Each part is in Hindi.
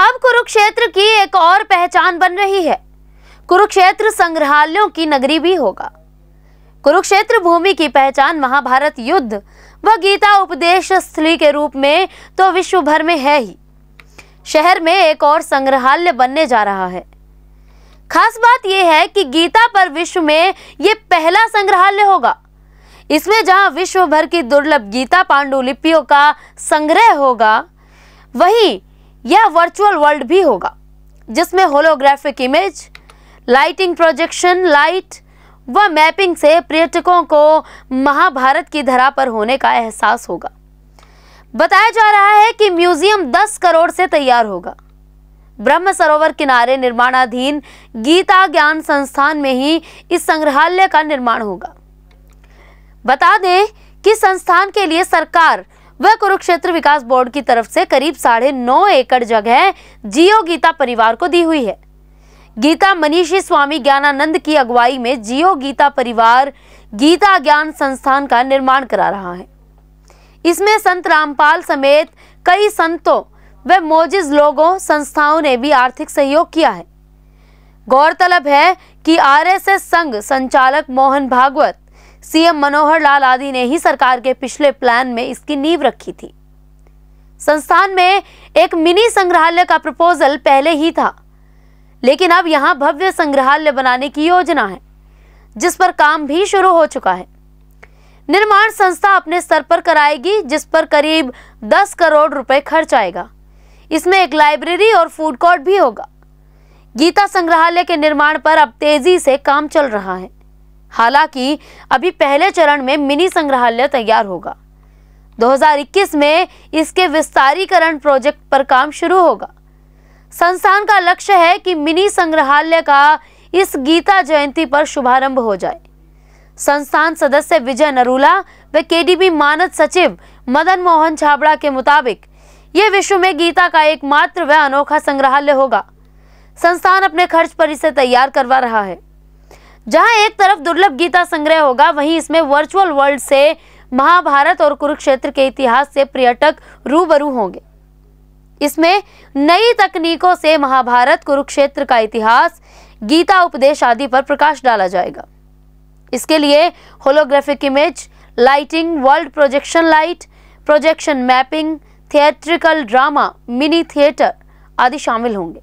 अब कुरुक्षेत्र की एक और पहचान बन रही है कुरुक्षेत्र संग्रहालयों की नगरी भी होगा कुरुक्षेत्र भूमि की पहचान महाभारत युद्ध व गीता उपदेश स्थली के रूप में तो विश्व भर में है ही शहर में एक और संग्रहालय बनने जा रहा है खास बात यह है कि गीता पर विश्व में ये पहला संग्रहालय होगा इसमें जहां विश्व भर की दुर्लभ गीता पांडुलिपियों का संग्रह होगा वहीं यह वर्चुअल वर्ल्ड भी होगा जिसमें holographic image lighting projection light व मैपिंग से पर्यटकों को महाभारत की धरा पर होने का एहसास होगा बताया जा रहा है कि म्यूजियम 10 करोड़ से तैयार होगा ब्रह्म सरोवर किनारे निर्माणाधीन गीता ज्ञान संस्थान में ही इस संग्रहालय का निर्माण होगा बता दें कि संस्थान के लिए सरकार वह कुरुक्षेत्र विकास बोर्ड की तरफ से करीब साढ़े नौ एकड़ जगह जियो गीता परिवार को दी हुई है गीता मनीषी स्वामी ज्ञानानंद की अगुवाई में जियो गीता परिवार गीता ज्ञान संस्थान का निर्माण करा रहा है इसमें संत रामपाल समेत कई संतों व मोजिज लोगों संस्थाओं ने भी आर्थिक सहयोग किया है गौरतलब है कि आरएसएस संघ संचालक मोहन भागवत सीएम मनोहर लाल आदि ने ही सरकार के पिछले प्लान में इसकी नींव रखी थी संस्थान में एक मिनी संग्रहालय का प्रपोजल पहले ही था लेकिन अब यहाँ भव्य संग्रहालय बनाने की योजना है जिस पर काम भी शुरू हो चुका है निर्माण संस्था अपने स्तर पर कराएगी जिस पर करीब 10 करोड़ रुपए खर्च आएगा इसमें एक लाइब्रेरी और फूड कोर्ट भी होगा गीता संग्रहालय के निर्माण पर अब तेजी से काम चल रहा है हालांकि अभी पहले चरण में मिनी संग्रहालय तैयार होगा 2021 में इसके विस्तारीकरण प्रोजेक्ट पर काम शुरू होगा संस्थान का लक्ष्य है कि मिनी संग्रहालय का इस गीता जयंती पर शुभारंभ हो जाए संस्थान सदस्य विजय नरूला व केडीबी मानद सचिव मदन मोहन छाबड़ा के मुताबिक ये विश्व में गीता का एकमात्र व अनोखा संग्रहालय होगा संस्थान अपने खर्च पर इसे तैयार करवा रहा है जहां एक तरफ दुर्लभ गीता संग्रह होगा वहीं इसमें वर्चुअल वर्ल्ड से महाभारत और कुरुक्षेत्र के इतिहास से पर्यटक रूबरू होंगे इसमें नई तकनीकों से महाभारत कुरुक्षेत्र का इतिहास गीता उपदेश आदि पर प्रकाश डाला जाएगा इसके लिए holographic image lighting world projection light projection mapping theatrical drama mini theatre आदि शामिल होंगे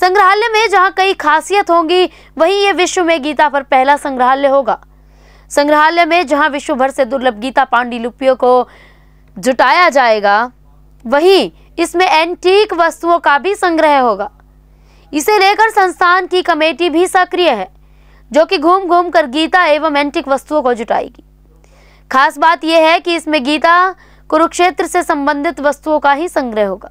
संग्रहालय में जहां कई खासियत होंगी वहीं ये विश्व में गीता पर पहला संग्रहालय होगा संग्रहालय में जहां विश्व भर से दुर्लभ गीता पांडिलिपियों को जुटाया जाएगा वहीं इसमें एंटीक वस्तुओं का भी संग्रह होगा इसे लेकर संस्थान की कमेटी भी सक्रिय है जो कि घूम घूम कर गीता एवं एंटीक वस्तुओं को जुटाएगी खास बात यह है कि इसमें गीता कुरुक्षेत्र से संबंधित वस्तुओं का ही संग्रह होगा